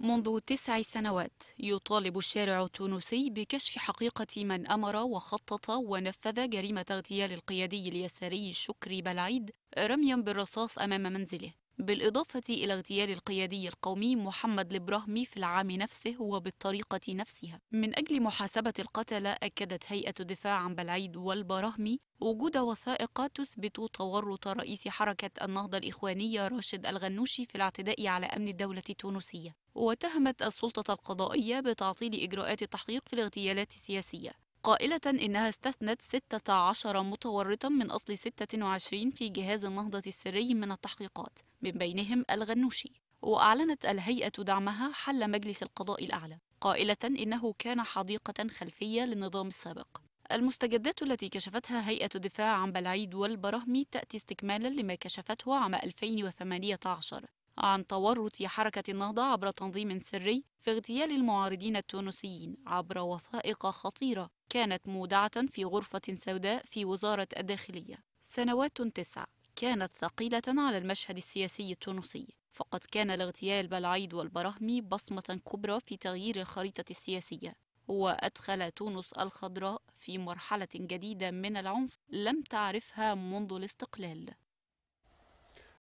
منذ تسع سنوات يطالب الشارع التونسي بكشف حقيقة من أمر وخطط ونفذ جريمة اغتيال القيادي اليساري شكري بلعيد رميا بالرصاص أمام منزله بالإضافة إلى اغتيال القيادي القومي محمد البراهمي في العام نفسه وبالطريقة نفسها من أجل محاسبة القتلة أكدت هيئة الدفاع عن بلعيد والبراهمي وجود وثائق تثبت تورط رئيس حركة النهضة الإخوانية راشد الغنوشي في الاعتداء على أمن الدولة التونسية واتهمت السلطة القضائية بتعطيل إجراءات التحقيق في الاغتيالات السياسية قائلة إنها استثنت 16 متورطا من أصل 26 في جهاز النهضة السري من التحقيقات من بينهم الغنوشي وأعلنت الهيئة دعمها حل مجلس القضاء الأعلى قائلة إنه كان حديقة خلفية للنظام السابق المستجدات التي كشفتها هيئة الدفاع عن بلعيد والبراهمي تأتي استكمالا لما كشفته عام 2018 عن تورط حركة النهضة عبر تنظيم سري في اغتيال المعارضين التونسيين عبر وثائق خطيرة كانت مودعة في غرفة سوداء في وزارة الداخلية سنوات تسع كانت ثقيلة على المشهد السياسي التونسي فقد كان الاغتيال بلعيد والبرهمي بصمة كبرى في تغيير الخريطة السياسية وأدخل تونس الخضراء في مرحلة جديدة من العنف لم تعرفها منذ الاستقلال